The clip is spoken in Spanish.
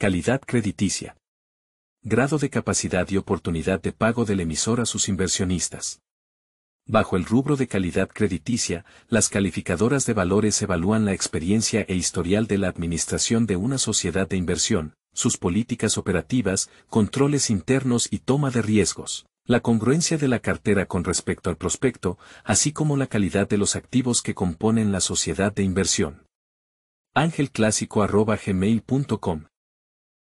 Calidad crediticia. Grado de capacidad y oportunidad de pago del emisor a sus inversionistas. Bajo el rubro de calidad crediticia, las calificadoras de valores evalúan la experiencia e historial de la administración de una sociedad de inversión, sus políticas operativas, controles internos y toma de riesgos, la congruencia de la cartera con respecto al prospecto, así como la calidad de los activos que componen la sociedad de inversión. Ángel